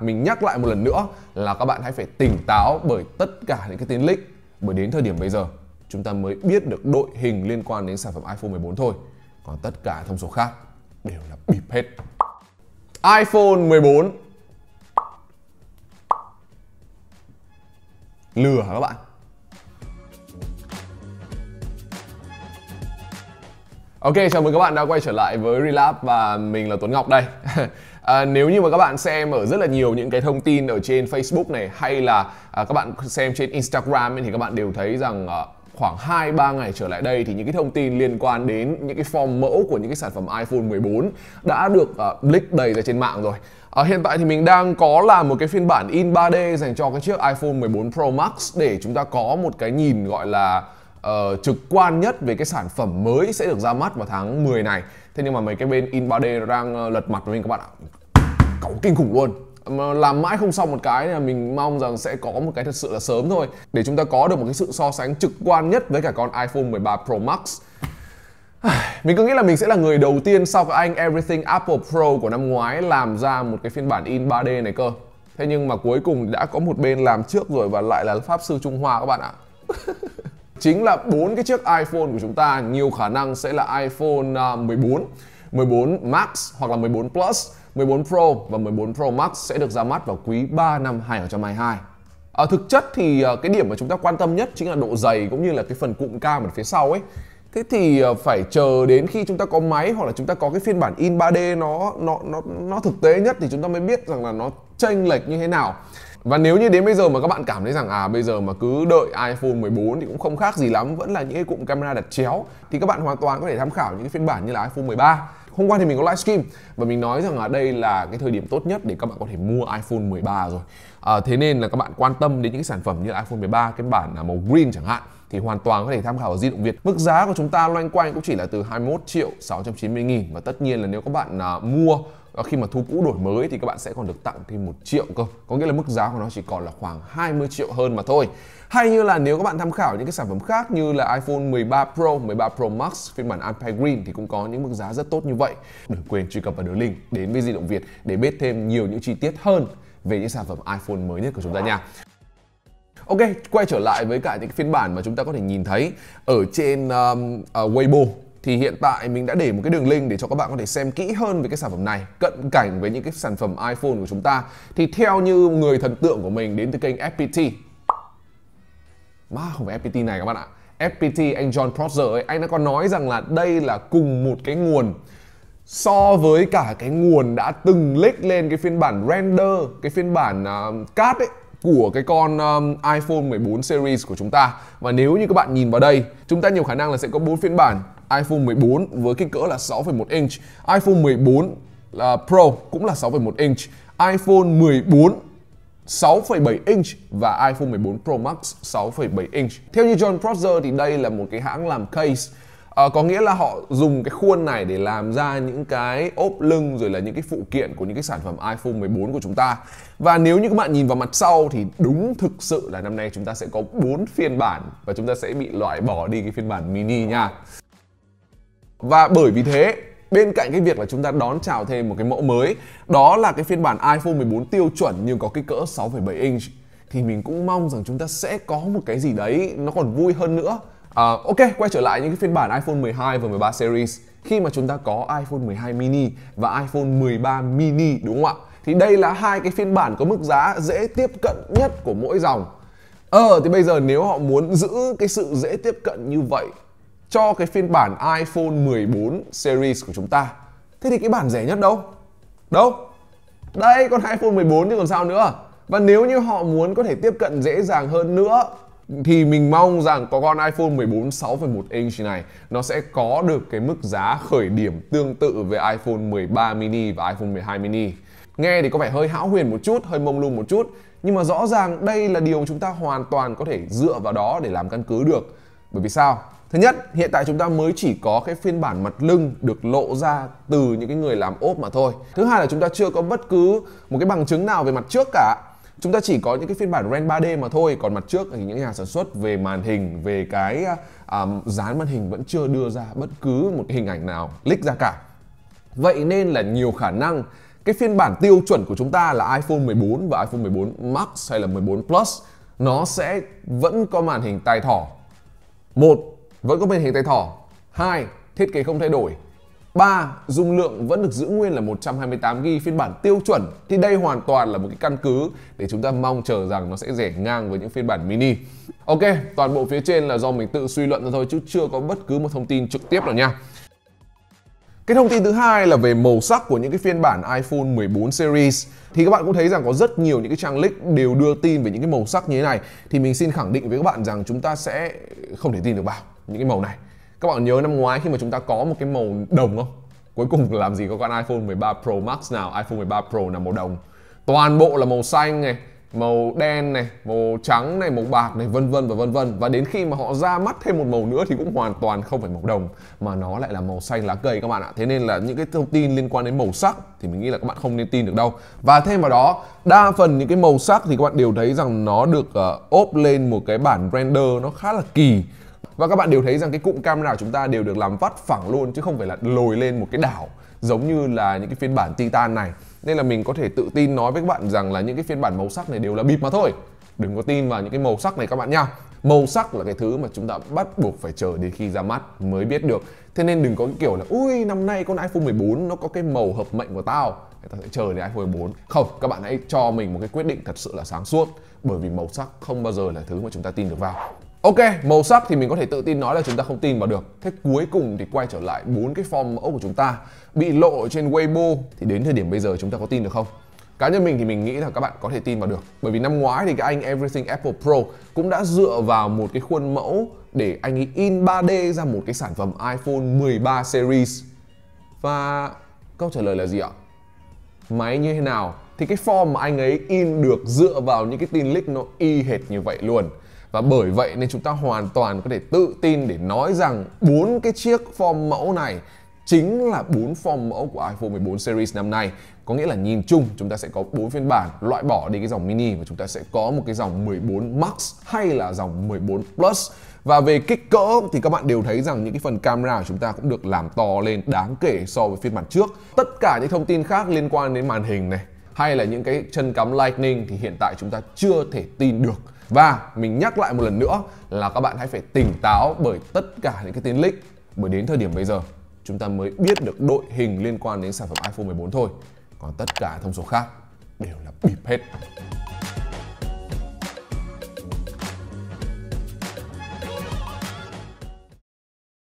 mình nhắc lại một lần nữa là các bạn hãy phải tỉnh táo bởi tất cả những cái tin lích bởi đến thời điểm bây giờ chúng ta mới biết được đội hình liên quan đến sản phẩm iPhone 14 thôi còn tất cả thông số khác đều là bịp hết iPhone 14 lừa hả các bạn Ok, chào mừng các bạn đã quay trở lại với relap và mình là Tuấn Ngọc đây À, nếu như mà các bạn xem ở rất là nhiều những cái thông tin ở trên Facebook này hay là à, các bạn xem trên Instagram ấy, thì các bạn đều thấy rằng à, khoảng 2 3 ngày trở lại đây thì những cái thông tin liên quan đến những cái form mẫu của những cái sản phẩm iPhone 14 đã được uh, leak đầy ra trên mạng rồi. À, hiện tại thì mình đang có làm một cái phiên bản in 3D dành cho cái chiếc iPhone 14 Pro Max để chúng ta có một cái nhìn gọi là uh, trực quan nhất về cái sản phẩm mới sẽ được ra mắt vào tháng 10 này. Thế nhưng mà mấy cái bên in 3D đang uh, lật mặt với mình các bạn ạ cẩu kinh khủng luôn mà làm mãi không xong một cái là mình mong rằng sẽ có một cái thật sự là sớm thôi để chúng ta có được một cái sự so sánh trực quan nhất với cả con iPhone 13 Pro Max mình cứ nghĩ là mình sẽ là người đầu tiên sau cái anh Everything Apple Pro của năm ngoái làm ra một cái phiên bản in 3D này cơ Thế nhưng mà cuối cùng đã có một bên làm trước rồi và lại là Pháp Sư Trung Hoa các bạn ạ Chính là bốn cái chiếc iPhone của chúng ta nhiều khả năng sẽ là iPhone 14, à, 14 Max hoặc là 14 Plus 14 Pro và 14 Pro Max sẽ được ra mắt vào quý 3 năm 2022. À, ờ, thực chất thì ờ, cái điểm mà chúng ta quan tâm nhất chính là độ dày cũng như là cái phần cụm cam ở phía sau ấy. Thế thì ờ, phải chờ đến khi chúng ta có máy hoặc là chúng ta có cái phiên bản in 3D nó nó nó nó thực tế nhất thì chúng ta mới biết rằng là nó chênh lệch như thế nào. Và nếu như đến bây giờ mà các bạn cảm thấy rằng à bây giờ mà cứ đợi iPhone 14 thì cũng không khác gì lắm, vẫn là những cái cụm camera đặt chéo thì các bạn hoàn toàn có thể tham khảo những cái phiên bản như là iPhone 13 hôm qua thì mình có livestream và mình nói rằng là đây là cái thời điểm tốt nhất để các bạn có thể mua iPhone 13 rồi à, thế nên là các bạn quan tâm đến những cái sản phẩm như là iPhone 13 cái bản màu green chẳng hạn thì hoàn toàn có thể tham khảo ở di động Việt. Mức giá của chúng ta loanh quanh cũng chỉ là từ 21 triệu 690 nghìn và tất nhiên là nếu các bạn à, mua và khi mà thu cũ đổi mới thì các bạn sẽ còn được tặng thêm một triệu cơ có nghĩa là mức giá của nó chỉ còn là khoảng 20 triệu hơn mà thôi hay như là nếu các bạn tham khảo những cái sản phẩm khác như là iPhone 13 Pro, 13 Pro Max phiên bản Alpine Green thì cũng có những mức giá rất tốt như vậy đừng quên truy cập vào đường link đến với di động Việt để biết thêm nhiều những chi tiết hơn về những sản phẩm iPhone mới nhất của chúng ta nha Ok, quay trở lại với cả những phiên bản mà chúng ta có thể nhìn thấy ở trên um, uh, Weibo thì hiện tại mình đã để một cái đường link để cho các bạn có thể xem kỹ hơn về cái sản phẩm này cận cảnh với những cái sản phẩm iPhone của chúng ta thì theo như người thần tượng của mình đến từ kênh FPT mà không phải FPT này các bạn ạ FPT anh John Prosser ấy anh đã có nói rằng là đây là cùng một cái nguồn so với cả cái nguồn đã từng leak lên cái phiên bản render cái phiên bản uh, à, cát ấy của cái con um, iPhone 14 series của chúng ta và nếu như các bạn nhìn vào đây chúng ta nhiều khả năng là sẽ có bốn phiên bản iPhone 14 với kích cỡ là 6,1 inch, iPhone 14 là Pro cũng là 6,1 inch, iPhone 14 6,7 inch và iPhone 14 Pro Max 6,7 inch. Theo như John Prosser thì đây là một cái hãng làm case À, có nghĩa là họ dùng cái khuôn này để làm ra những cái ốp lưng rồi là những cái phụ kiện của những cái sản phẩm iPhone 14 của chúng ta. Và nếu như các bạn nhìn vào mặt sau thì đúng thực sự là năm nay chúng ta sẽ có 4 phiên bản và chúng ta sẽ bị loại bỏ đi cái phiên bản mini nha và bởi vì thế bên cạnh cái việc là chúng ta đón chào thêm một cái mẫu mới đó là cái phiên bản iPhone 14 tiêu chuẩn nhưng có kích cỡ 6,7 inch thì mình cũng mong rằng chúng ta sẽ có một cái gì đấy nó còn vui hơn nữa à, ok quay trở lại những cái phiên bản iPhone 12 và 13 series khi mà chúng ta có iPhone 12 mini và iPhone 13 mini đúng không ạ thì đây là hai cái phiên bản có mức giá dễ tiếp cận nhất của mỗi dòng Ờ thì bây giờ nếu họ muốn giữ cái sự dễ tiếp cận như vậy cho cái phiên bản iPhone 14 series của chúng ta. Thế thì cái bản rẻ nhất đâu? Đâu? Đây con iPhone 14 thì còn sao nữa. Và nếu như họ muốn có thể tiếp cận dễ dàng hơn nữa thì mình mong rằng có con iPhone 14 6,1 inch này nó sẽ có được cái mức giá khởi điểm tương tự với iPhone 13 mini và iPhone 12 mini. Nghe thì có vẻ hơi hão huyền một chút, hơi mông lung một chút, nhưng mà rõ ràng đây là điều chúng ta hoàn toàn có thể dựa vào đó để làm căn cứ được. Bởi vì sao? Thứ nhất, hiện tại chúng ta mới chỉ có cái phiên bản mặt lưng được lộ ra từ những cái người làm ốp mà thôi. Thứ hai là chúng ta chưa có bất cứ một cái bằng chứng nào về mặt trước cả. Chúng ta chỉ có những cái phiên bản ren 3D mà thôi, còn mặt trước thì những nhà sản xuất về màn hình, về cái um, dán màn hình vẫn chưa đưa ra bất cứ một cái hình ảnh nào leak ra cả. Vậy nên là nhiều khả năng cái phiên bản tiêu chuẩn của chúng ta là iPhone 14 và iPhone 14 Max hay là 14 Plus nó sẽ vẫn có màn hình tai thỏ. Một vẫn có bên hình tay thỏ. 2. Thiết kế không thay đổi. 3. Dung lượng vẫn được giữ nguyên là 128GB phiên bản tiêu chuẩn thì đây hoàn toàn là một cái căn cứ để chúng ta mong chờ rằng nó sẽ rẻ ngang với những phiên bản mini. Ok, toàn bộ phía trên là do mình tự suy luận ra thôi chứ chưa có bất cứ một thông tin trực tiếp nào nha. Cái thông tin thứ hai là về màu sắc của những cái phiên bản iPhone 14 series thì các bạn cũng thấy rằng có rất nhiều những cái trang leak đều đưa tin về những cái màu sắc như thế này thì mình xin khẳng định với các bạn rằng chúng ta sẽ không thể tin được vào những cái màu này các bạn nhớ năm ngoái khi mà chúng ta có một cái màu đồng không cuối cùng làm gì có con iPhone 13 Pro Max nào iPhone 13 Pro là màu đồng toàn bộ là màu xanh này màu đen này màu trắng này màu bạc này vân vân và vân vân và đến khi mà họ ra mắt thêm một màu nữa thì cũng hoàn toàn không phải màu đồng mà nó lại là màu xanh lá cây các bạn ạ thế nên là những cái thông tin liên quan đến màu sắc thì mình nghĩ là các bạn không nên tin được đâu và thêm vào đó đa phần những cái màu sắc thì các bạn đều thấy rằng nó được uh, ốp lên một cái bản render nó khá là kỳ và các bạn đều thấy rằng cái cụm camera của chúng ta đều được làm vắt phẳng luôn chứ không phải là lồi lên một cái đảo giống như là những cái phiên bản Titan này nên là mình có thể tự tin nói với các bạn rằng là những cái phiên bản màu sắc này đều là bịp mà thôi đừng có tin vào những cái màu sắc này các bạn nha màu sắc là cái thứ mà chúng ta bắt buộc phải chờ đến khi ra mắt mới biết được thế nên đừng có cái kiểu là ui năm nay con iPhone 14 nó có cái màu hợp mệnh của tao người ta sẽ chờ đến iPhone 14 không các bạn hãy cho mình một cái quyết định thật sự là sáng suốt bởi vì màu sắc không bao giờ là thứ mà chúng ta tin được vào Ok, màu sắc thì mình có thể tự tin nói là chúng ta không tin vào được. Thế cuối cùng thì quay trở lại bốn cái form mẫu của chúng ta bị lộ trên Weibo thì đến thời điểm bây giờ chúng ta có tin được không? Cá nhân mình thì mình nghĩ là các bạn có thể tin vào được. Bởi vì năm ngoái thì cái anh Everything Apple Pro cũng đã dựa vào một cái khuôn mẫu để anh ấy in 3D ra một cái sản phẩm iPhone 13 series. Và câu trả lời là gì ạ? Máy như thế nào? Thì cái form mà anh ấy in được dựa vào những cái tin leak nó y hệt như vậy luôn và bởi vậy nên chúng ta hoàn toàn có thể tự tin để nói rằng bốn cái chiếc form mẫu này chính là bốn form mẫu của iPhone 14 series năm nay. Có nghĩa là nhìn chung chúng ta sẽ có bốn phiên bản loại bỏ đi cái dòng mini và chúng ta sẽ có một cái dòng 14 Max hay là dòng 14 Plus. Và về kích cỡ thì các bạn đều thấy rằng những cái phần camera của chúng ta cũng được làm to lên đáng kể so với phiên bản trước. Tất cả những thông tin khác liên quan đến màn hình này hay là những cái chân cắm Lightning thì hiện tại chúng ta chưa thể tin được và mình nhắc lại một lần nữa là các bạn hãy phải tỉnh táo bởi tất cả những cái tin leak bởi đến thời điểm bây giờ chúng ta mới biết được đội hình liên quan đến sản phẩm iPhone 14 thôi. Còn tất cả thông số khác đều là bịp hết.